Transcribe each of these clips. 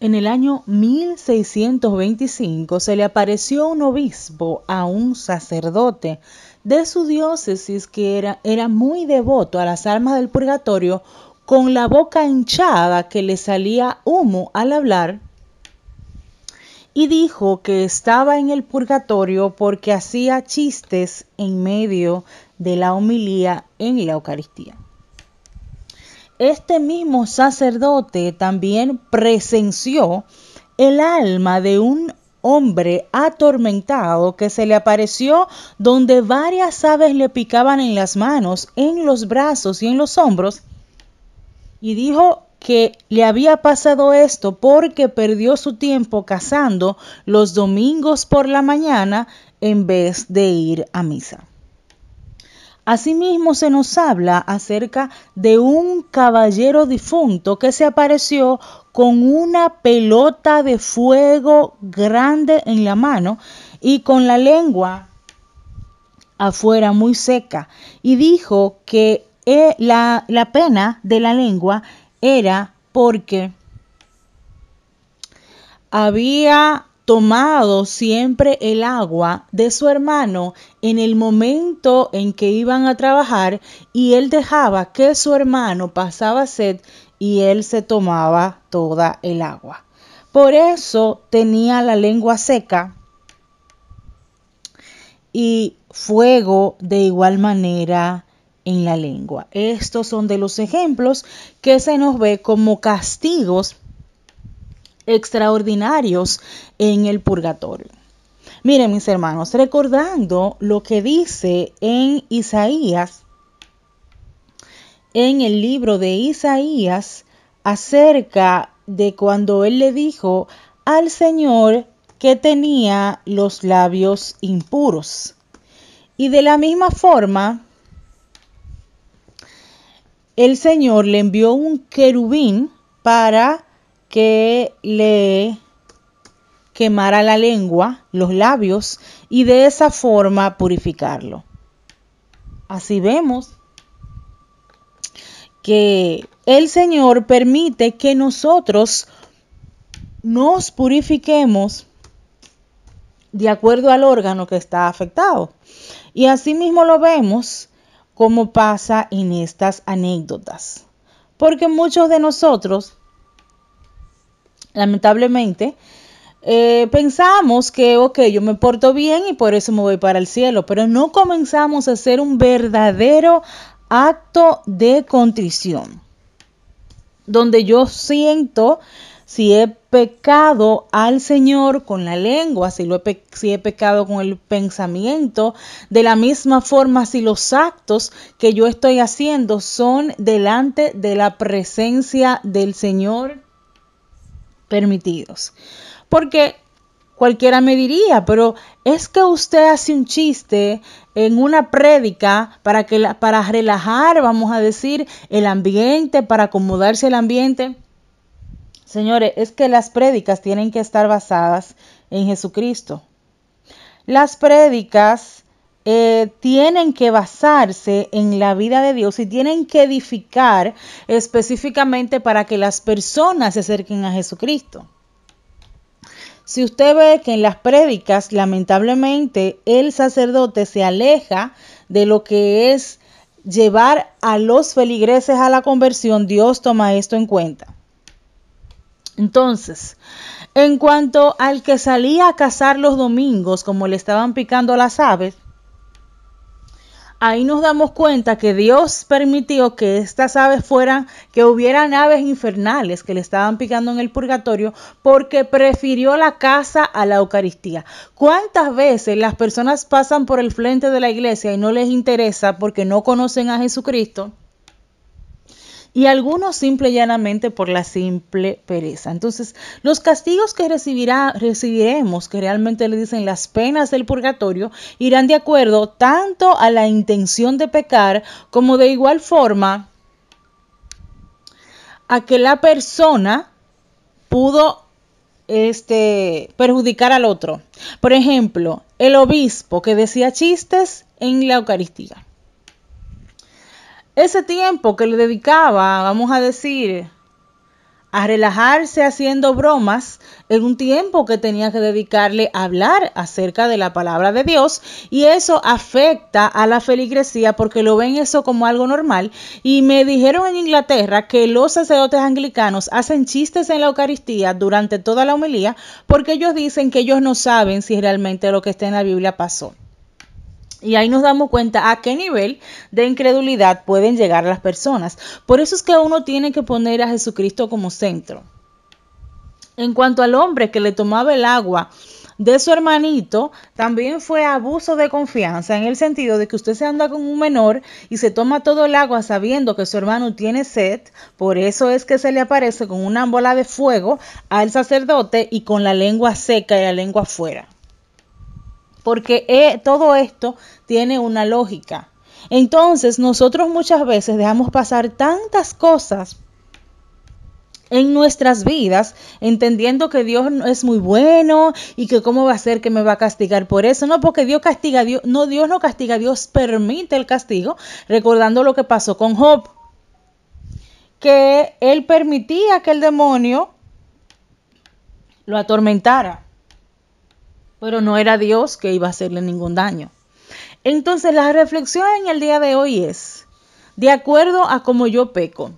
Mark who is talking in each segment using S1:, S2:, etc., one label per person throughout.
S1: En el año 1625 se le apareció un obispo a un sacerdote de su diócesis que era, era, muy devoto a las almas del purgatorio con la boca hinchada que le salía humo al hablar y dijo que estaba en el purgatorio porque hacía chistes en medio de la homilía en la Eucaristía este mismo sacerdote también presenció el alma de un hombre atormentado que se le apareció donde varias aves le picaban en las manos, en los brazos y en los hombros, y dijo que le había pasado esto porque perdió su tiempo cazando los domingos por la mañana en vez de ir a misa. Asimismo se nos habla acerca de un caballero difunto que se apareció con una pelota de fuego grande en la mano y con la lengua afuera muy seca y dijo que eh, la, pena de la lengua era porque había tomado siempre el agua de su hermano en el momento en que iban a trabajar y él dejaba que su hermano pasaba sed y él se tomaba toda el agua. Por eso tenía la lengua seca y fuego de igual manera en la lengua. Estos son de los ejemplos que se nos ve como castigos extraordinarios en el purgatorio. Miren mis hermanos, recordando lo que dice en Isaías, en el libro de Isaías, acerca de cuando él le dijo al Señor que tenía los labios impuros. Y de la misma forma, el Señor le envió un querubín para que le quemara la lengua, los labios, y de esa forma purificarlo. Así vemos que el Señor permite que nosotros nos purifiquemos de acuerdo al órgano que está afectado. Y así mismo lo vemos como pasa en estas anécdotas. Porque muchos de nosotros lamentablemente, eh, pensamos que, ok, yo me porto bien y por eso me voy para el cielo, pero no comenzamos a hacer un verdadero acto de contrición, donde yo siento si he pecado al Señor con la lengua, si, lo si he pecado con el pensamiento, de la misma forma si los actos que yo estoy haciendo son delante de la presencia del Señor permitidos. Porque cualquiera me diría, pero es que usted hace un chiste en una prédica para, que para relajar, vamos a decir, el ambiente, para acomodarse el ambiente. Señores, es que las prédicas tienen que estar basadas en Jesucristo. Las prédicas eh, tienen que basarse en la vida de Dios y tienen que edificar específicamente para que las personas se acerquen a Jesucristo. Si usted ve que en las prédicas, lamentablemente, el sacerdote se aleja de lo que es llevar a los feligreses a la conversión, Dios toma esto en cuenta. Entonces, en cuanto al que salía a cazar los domingos, como le estaban picando las aves, ahí nos damos cuenta que Dios permitió que estas aves fueran, que hubieran aves infernales que le estaban picando en el purgatorio, porque prefirió la casa a la Eucaristía. ¿Cuántas veces las personas pasan por el frente de la iglesia y no les interesa porque no conocen a Jesucristo? y algunos simple y llanamente por la simple pereza. Entonces, los castigos que recibirá, recibiremos, que realmente le dicen las penas del purgatorio, irán de acuerdo tanto a la intención de pecar como de igual forma a que la persona pudo este, perjudicar al otro. Por ejemplo, el obispo que decía chistes en la Eucaristía. Ese tiempo que le dedicaba, vamos a decir, a relajarse haciendo bromas en un tiempo que tenía que dedicarle a hablar acerca de la palabra de Dios y eso afecta a la feligresía porque lo ven eso como algo normal y me dijeron en Inglaterra que los sacerdotes anglicanos hacen chistes en la Eucaristía durante toda la homilía porque ellos dicen que ellos no saben si realmente lo que está en la Biblia pasó. Y ahí nos damos cuenta a qué nivel de incredulidad pueden llegar las personas. Por eso es que uno tiene que poner a Jesucristo como centro. En cuanto al hombre que le tomaba el agua de su hermanito, también fue abuso de confianza, en el sentido de que usted se anda con un menor y se toma todo el agua sabiendo que su hermano tiene sed, por eso es que se le aparece con una bola de fuego al sacerdote y con la lengua seca y la lengua afuera porque eh, todo esto tiene una lógica. Entonces nosotros muchas veces dejamos pasar tantas cosas en nuestras vidas, entendiendo que Dios es muy bueno y que cómo va a ser que me va a castigar por eso. No, porque Dios castiga, Dios, no, Dios no castiga, Dios permite el castigo, recordando lo que pasó con Job, que él permitía que el demonio lo atormentara pero no era Dios que iba a hacerle ningún daño. Entonces la reflexión en el día de hoy es, de acuerdo a cómo yo peco,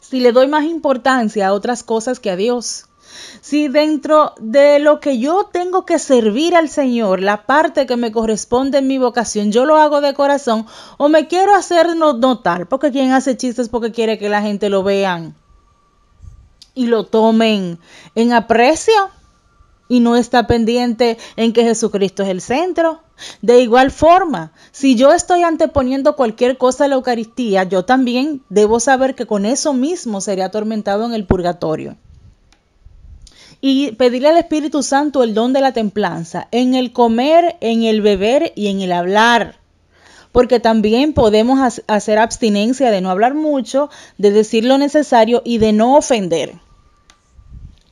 S1: si le doy más importancia a otras cosas que a Dios, si dentro de lo que yo tengo que servir al Señor, la parte que me corresponde en mi vocación, yo lo hago de corazón o me quiero hacer notar, porque quien hace chistes porque quiere que la gente lo vean y lo tomen en aprecio y no está pendiente en que Jesucristo es el centro. De igual forma, si yo estoy anteponiendo cualquier cosa a la Eucaristía, yo también debo saber que con eso mismo sería atormentado en el purgatorio. Y pedirle al Espíritu Santo el don de la templanza en el comer, en el beber y en el hablar porque también podemos hacer abstinencia de no hablar mucho, de decir lo necesario y de no ofender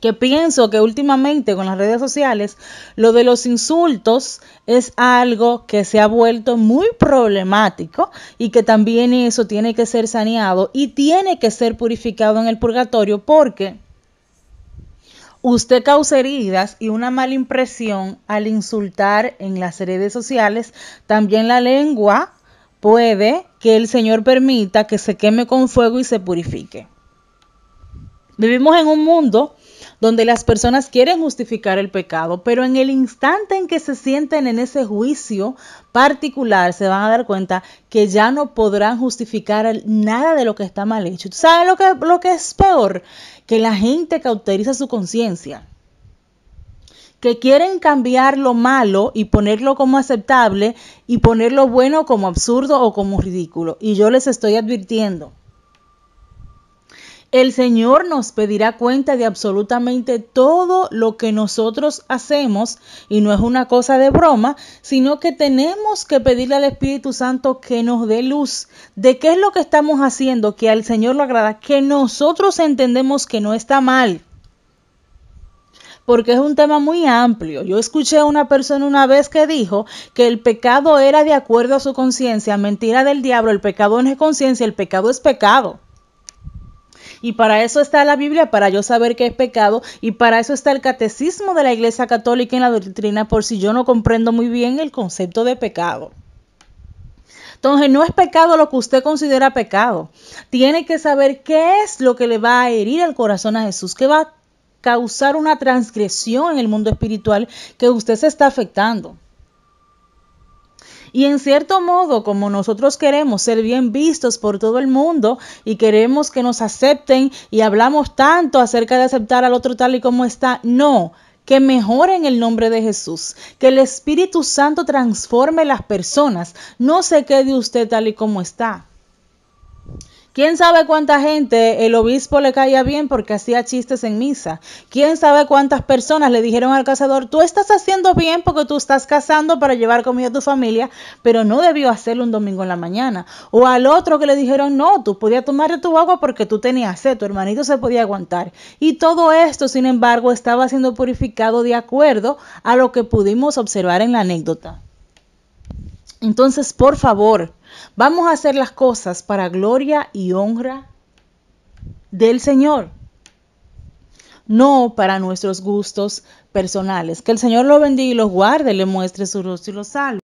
S1: que pienso que últimamente con las redes sociales, lo de los insultos es algo que se ha vuelto muy problemático y que también eso tiene que ser saneado y tiene que ser purificado en el purgatorio porque usted causa heridas y una mala impresión al insultar en las redes sociales. También la lengua puede que el Señor permita que se queme con fuego y se purifique. Vivimos en un mundo donde las personas quieren justificar el pecado, pero en el instante en que se sienten en ese juicio particular, se van a dar cuenta que ya no podrán justificar nada de lo que está mal hecho. ¿Sabes lo que, lo que es peor? Que la gente cauteriza su conciencia que quieren cambiar lo malo y ponerlo como aceptable y poner lo bueno como absurdo o como ridículo. Y yo les estoy advirtiendo, el Señor nos pedirá cuenta de absolutamente todo lo que nosotros hacemos y no es una cosa de broma, sino que tenemos que pedirle al Espíritu Santo que nos dé luz de qué es lo que estamos haciendo, que al Señor lo agrada, que nosotros entendemos que no está mal. Porque es un tema muy amplio. Yo escuché a una persona una vez que dijo que el pecado era de acuerdo a su conciencia, mentira del diablo, el pecado no es conciencia, el pecado es pecado. Y para eso está la Biblia, para yo saber qué es pecado. Y para eso está el catecismo de la Iglesia Católica en la doctrina, por si yo no comprendo muy bien el concepto de pecado. Entonces, no es pecado lo que usted considera pecado. Tiene que saber qué es lo que le va a herir el corazón a Jesús, qué va a causar una transgresión en el mundo espiritual que usted se está afectando. Y en cierto modo, como nosotros queremos ser bien vistos por todo el mundo y queremos que nos acepten y hablamos tanto acerca de aceptar al otro tal y como está, no que mejoren el nombre de Jesús, que el Espíritu Santo transforme las personas, no se quede usted tal y como está. ¿Quién sabe cuánta gente el obispo le caía bien porque hacía chistes en misa? ¿Quién sabe cuántas personas le dijeron al cazador, tú estás haciendo bien porque tú estás cazando para llevar comida a tu familia, pero no debió hacerlo un domingo en la mañana? O al otro que le dijeron, no, tú podías de tu agua porque tú tenías sed, tu hermanito se podía aguantar. Y todo esto, sin embargo, estaba siendo purificado de acuerdo a lo que pudimos observar en la anécdota. Entonces, por favor, Vamos a hacer las cosas para gloria y honra del Señor, no para nuestros gustos personales. Que el Señor los bendiga y los guarde, le muestre su rostro y los salve.